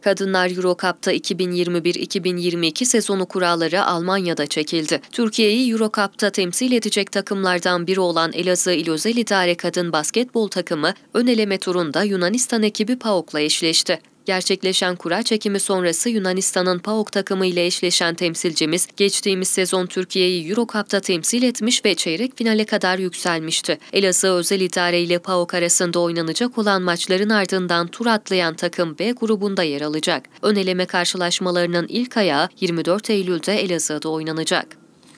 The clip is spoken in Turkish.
Kadınlar Euro Cup'ta 2021-2022 sezonu kuralları Almanya'da çekildi. Türkiye'yi Euro Cup'ta temsil edecek takımlardan biri olan Elazığ İl Özel İdare Kadın Basketbol Takımı ön eleme turunda Yunanistan ekibi PAOK'la eşleşti. Gerçekleşen kura çekimi sonrası Yunanistan'ın PAOK takımı ile eşleşen temsilcimiz, geçtiğimiz sezon Türkiye'yi Euro Cup'ta temsil etmiş ve çeyrek finale kadar yükselmişti. Elazığ Özel İdare ile PAOK arasında oynanacak olan maçların ardından tur atlayan takım B grubunda yer alacak. Öneleme karşılaşmalarının ilk ayağı 24 Eylül'de Elazığ'da oynanacak.